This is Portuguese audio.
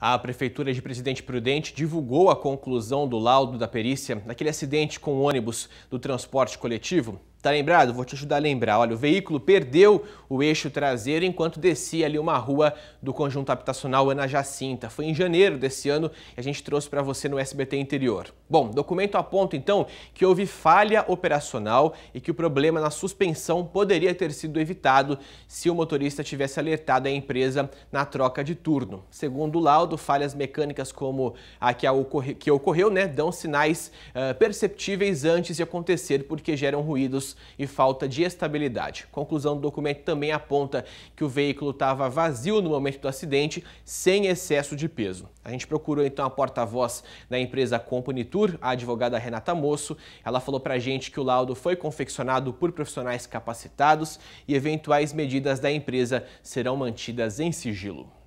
A Prefeitura de Presidente Prudente divulgou a conclusão do laudo da perícia naquele acidente com o ônibus do transporte coletivo Tá lembrado? Vou te ajudar a lembrar. Olha, o veículo perdeu o eixo traseiro enquanto descia ali uma rua do conjunto habitacional Ana Jacinta. Foi em janeiro desse ano que a gente trouxe para você no SBT Interior. Bom, documento aponta então que houve falha operacional e que o problema na suspensão poderia ter sido evitado se o motorista tivesse alertado a empresa na troca de turno. Segundo o laudo, falhas mecânicas como a que, a ocorre... que ocorreu, né, dão sinais uh, perceptíveis antes de acontecer porque geram ruídos e falta de estabilidade. Conclusão do documento também aponta que o veículo estava vazio no momento do acidente, sem excesso de peso. A gente procurou então a porta-voz da empresa Company Tour, a advogada Renata Moço. Ela falou para a gente que o laudo foi confeccionado por profissionais capacitados e eventuais medidas da empresa serão mantidas em sigilo.